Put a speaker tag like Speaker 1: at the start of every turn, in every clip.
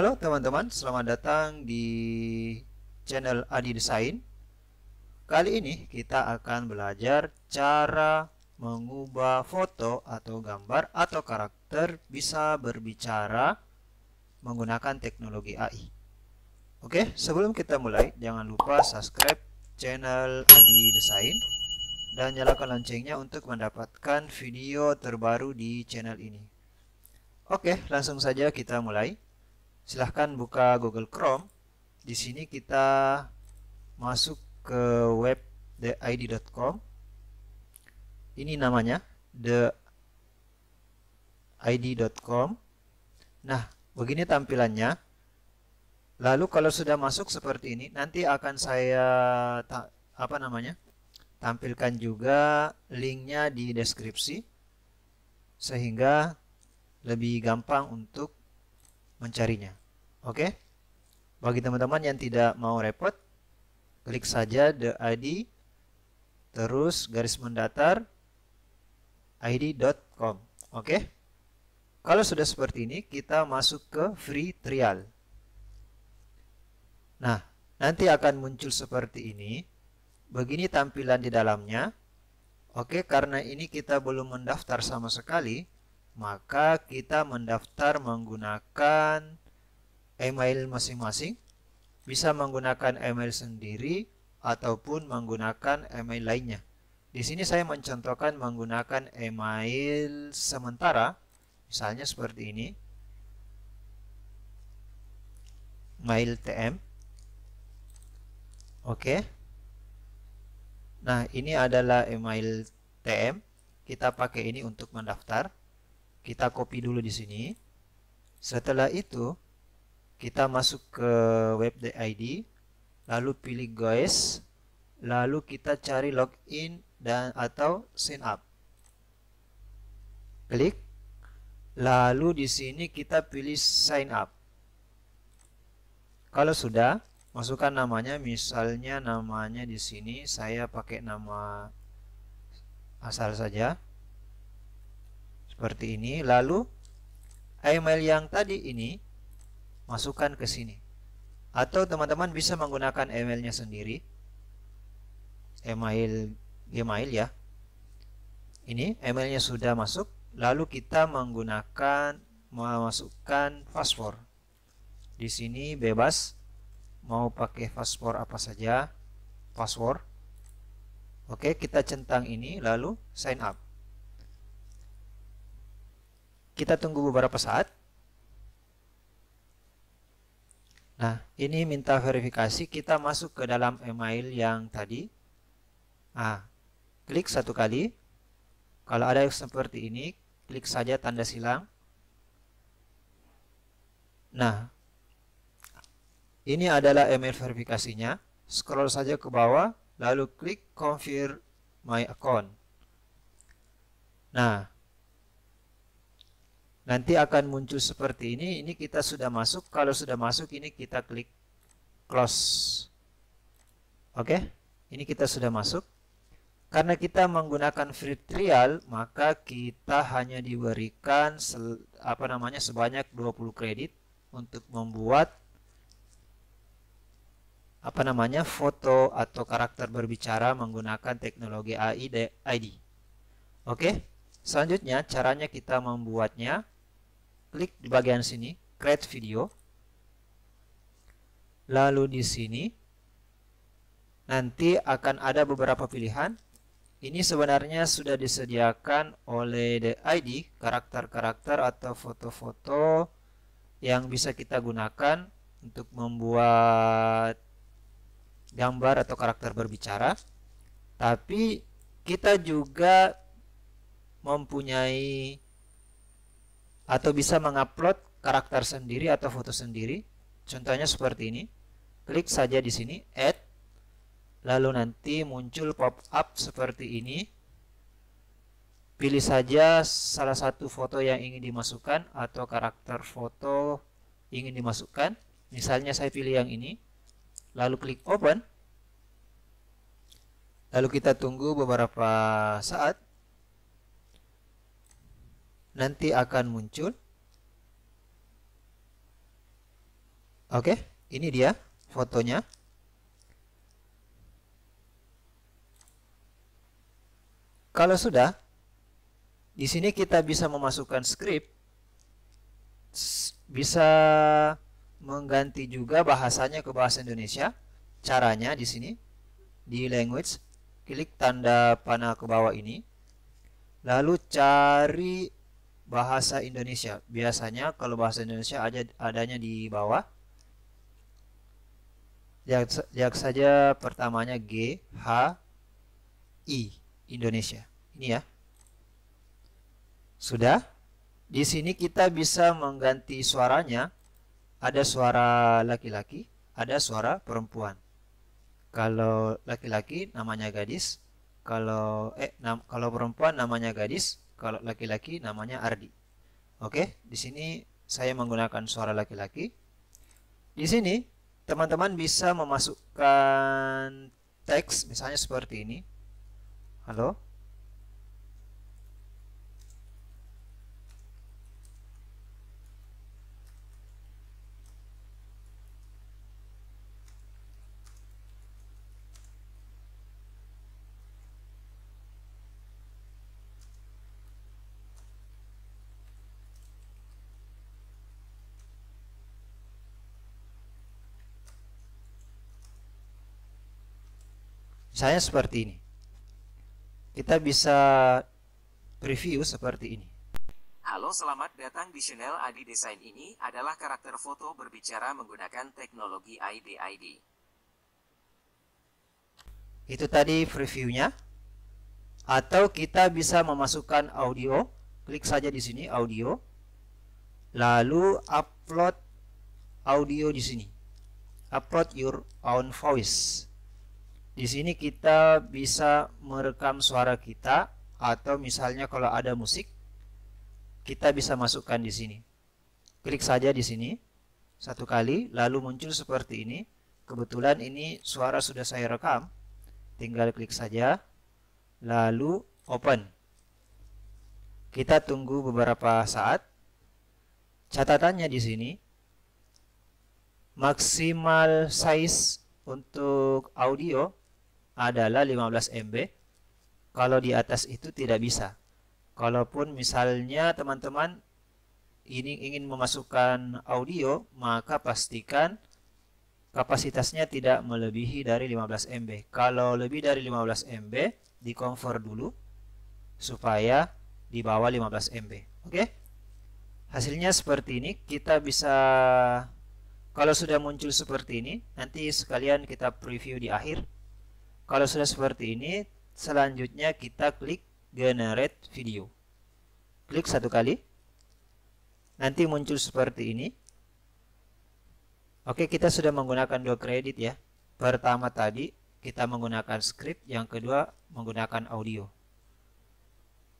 Speaker 1: Halo teman-teman, selamat datang di channel Adi Desain. Kali ini kita akan belajar cara mengubah foto atau gambar atau karakter bisa berbicara menggunakan teknologi AI. Oke, sebelum kita mulai, jangan lupa subscribe channel Adi Desain dan nyalakan loncengnya untuk mendapatkan video terbaru di channel ini. Oke, langsung saja kita mulai silahkan buka Google Chrome. Di sini kita masuk ke web theid.com. Ini namanya theid.com. Nah, begini tampilannya. Lalu kalau sudah masuk seperti ini, nanti akan saya apa namanya? tampilkan juga linknya di deskripsi sehingga lebih gampang untuk mencarinya. Oke. Okay? Bagi teman-teman yang tidak mau repot, klik saja the ID terus garis mendatar id.com. Oke. Okay? Kalau sudah seperti ini, kita masuk ke free trial. Nah, nanti akan muncul seperti ini. Begini tampilan di dalamnya. Oke, karena ini kita belum mendaftar sama sekali, maka kita mendaftar menggunakan email masing-masing bisa menggunakan email sendiri ataupun menggunakan email lainnya. Di sini saya mencontohkan menggunakan email sementara, misalnya seperti ini. Mail TM. Oke. Nah, ini adalah email TM. Kita pakai ini untuk mendaftar. Kita copy dulu di sini. Setelah itu, kita masuk ke web ID lalu pilih guys lalu kita cari login dan atau sign up klik lalu di sini kita pilih sign up kalau sudah masukkan namanya misalnya namanya di sini saya pakai nama asal saja seperti ini lalu email yang tadi ini masukkan ke sini. Atau teman-teman bisa menggunakan emailnya sendiri. Email Gmail ya. Ini emailnya sudah masuk, lalu kita menggunakan memasukkan password Di sini bebas mau pakai password apa saja, password. Oke, kita centang ini lalu sign up. Kita tunggu beberapa saat. Nah, ini minta verifikasi. Kita masuk ke dalam email yang tadi. Ah, klik satu kali. Kalau ada yang seperti ini, klik saja tanda silang. Nah, ini adalah email verifikasinya. Scroll saja ke bawah, lalu klik confirm my account. Nah, nanti akan muncul seperti ini ini kita sudah masuk kalau sudah masuk ini kita klik close oke okay? ini kita sudah masuk karena kita menggunakan free trial maka kita hanya diberikan apa namanya sebanyak 20 kredit untuk membuat apa namanya foto atau karakter berbicara menggunakan teknologi AI ID oke okay? Selanjutnya, caranya kita membuatnya. Klik di bagian sini, create video. Lalu di sini, nanti akan ada beberapa pilihan. Ini sebenarnya sudah disediakan oleh the ID karakter-karakter atau foto-foto yang bisa kita gunakan untuk membuat gambar atau karakter berbicara. Tapi kita juga mempunyai atau bisa mengupload karakter sendiri atau foto sendiri. Contohnya seperti ini. Klik saja di sini add lalu nanti muncul pop up seperti ini. Pilih saja salah satu foto yang ingin dimasukkan atau karakter foto ingin dimasukkan. Misalnya saya pilih yang ini. Lalu klik open. Lalu kita tunggu beberapa saat nanti akan muncul. Oke, okay, ini dia fotonya. Kalau sudah, di sini kita bisa memasukkan script, bisa mengganti juga bahasanya ke bahasa Indonesia. Caranya di sini, di language, klik tanda panah ke bawah ini, lalu cari bahasa Indonesia. Biasanya kalau bahasa Indonesia ada adanya di bawah. Lihat saja pertamanya G H I Indonesia. Ini ya. Sudah? Di sini kita bisa mengganti suaranya. Ada suara laki-laki, ada suara perempuan. Kalau laki-laki namanya gadis, kalau eh nam, kalau perempuan namanya gadis, kalau laki-laki namanya Ardi. Oke, di sini saya menggunakan suara laki-laki. Di sini teman-teman bisa memasukkan teks misalnya seperti ini. Halo. Saya seperti ini. Kita bisa preview seperti ini. Halo, selamat datang di channel Adi Design ini adalah karakter foto berbicara menggunakan teknologi IDID. Itu tadi previewnya. Atau kita bisa memasukkan audio. Klik saja di sini audio. Lalu upload audio di sini. Upload your own voice. Di sini kita bisa merekam suara kita atau misalnya kalau ada musik kita bisa masukkan di sini. Klik saja di sini satu kali lalu muncul seperti ini. Kebetulan ini suara sudah saya rekam. Tinggal klik saja lalu open. Kita tunggu beberapa saat. Catatannya di sini maksimal size untuk audio adalah 15 MB. Kalau di atas itu tidak bisa. Kalaupun misalnya teman-teman ini ingin memasukkan audio, maka pastikan kapasitasnya tidak melebihi dari 15 MB. Kalau lebih dari 15 MB, di dikonver dulu supaya di bawah 15 MB. Oke? Hasilnya seperti ini, kita bisa kalau sudah muncul seperti ini, nanti sekalian kita preview di akhir. Kalau sudah seperti ini, selanjutnya kita klik generate video. Klik satu kali. Nanti muncul seperti ini. Oke, kita sudah menggunakan dua kredit ya. Pertama tadi kita menggunakan script, yang kedua menggunakan audio.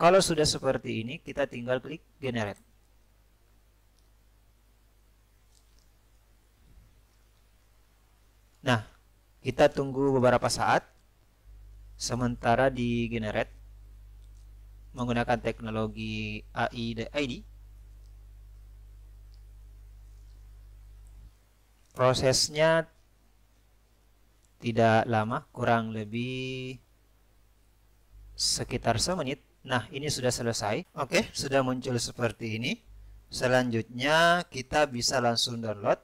Speaker 1: Kalau sudah seperti ini, kita tinggal klik generate. Nah, kita tunggu beberapa saat Sementara di Generate menggunakan teknologi AI prosesnya tidak lama, kurang lebih sekitar semenit. Nah, ini sudah selesai. Oke, sudah muncul seperti ini. Selanjutnya kita bisa langsung download.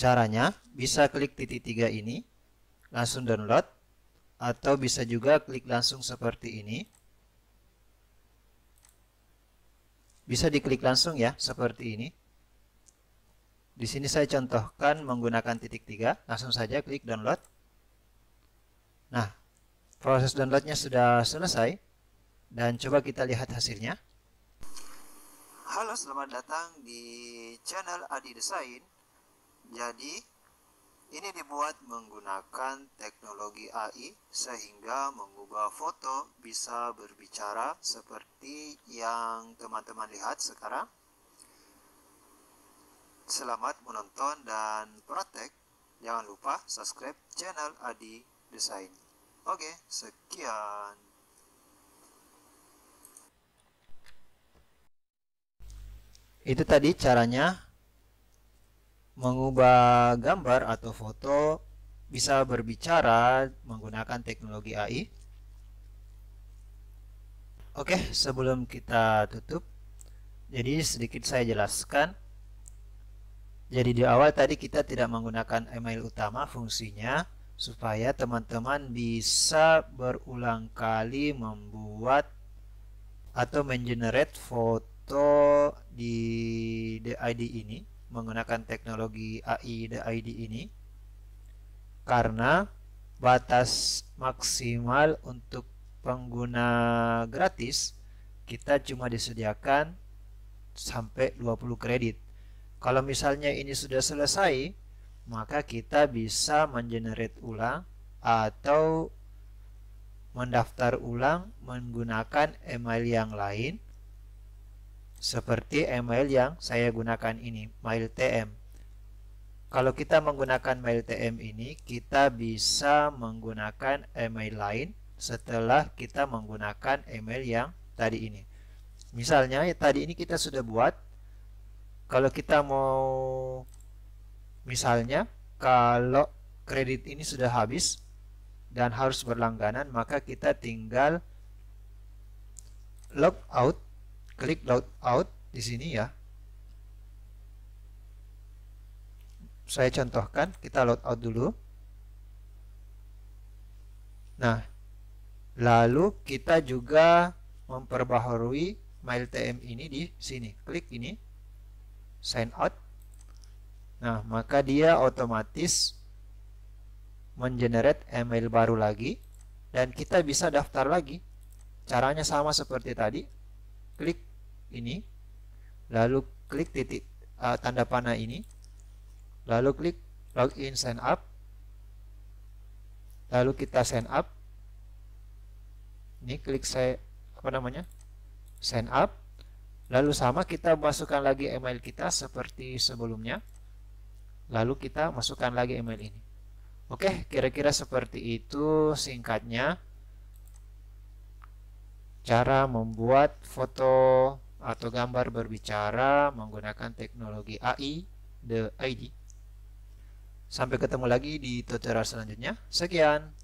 Speaker 1: Caranya bisa klik titik tiga ini langsung download atau bisa juga klik langsung seperti ini. Bisa diklik langsung ya, seperti ini. Di sini saya contohkan menggunakan titik tiga, langsung saja klik download. Nah, proses downloadnya sudah selesai dan coba kita lihat hasilnya. Halo, selamat datang di channel Adi Desain. Jadi, ini dibuat menggunakan teknologi AI sehingga mengubah foto bisa berbicara seperti yang teman-teman lihat sekarang. Selamat menonton dan praktek. Jangan lupa subscribe channel Adi Desain. Oke, sekian. Itu tadi caranya mengubah gambar atau foto bisa berbicara menggunakan teknologi AI. Oke, sebelum kita tutup, jadi sedikit saya jelaskan. Jadi di awal tadi kita tidak menggunakan email utama fungsinya supaya teman-teman bisa berulang kali membuat atau mengenerate foto di the ID ini menggunakan teknologi AI dan ID ini karena batas maksimal untuk pengguna gratis kita cuma disediakan sampai 20 kredit. Kalau misalnya ini sudah selesai, maka kita bisa mengenerate ulang atau mendaftar ulang menggunakan email yang lain seperti email yang saya gunakan ini, mail TM. Kalau kita menggunakan mail TM ini, kita bisa menggunakan email lain setelah kita menggunakan email yang tadi ini. Misalnya ya, tadi ini kita sudah buat, kalau kita mau misalnya kalau kredit ini sudah habis dan harus berlangganan, maka kita tinggal log out klik logout di sini ya. Saya contohkan, kita logout dulu. Nah, lalu kita juga memperbaharui mail TM ini di sini. Klik ini, sign out. Nah, maka dia otomatis mengenerate email baru lagi dan kita bisa daftar lagi. Caranya sama seperti tadi. Klik ini lalu klik titik uh, tanda panah ini lalu klik login sign up lalu kita sign up ini klik saya apa namanya sign up lalu sama kita masukkan lagi email kita seperti sebelumnya lalu kita masukkan lagi email ini oke kira-kira seperti itu singkatnya cara membuat foto atau gambar berbicara menggunakan teknologi AI, The ID. Sampai ketemu lagi di tutorial selanjutnya. Sekian.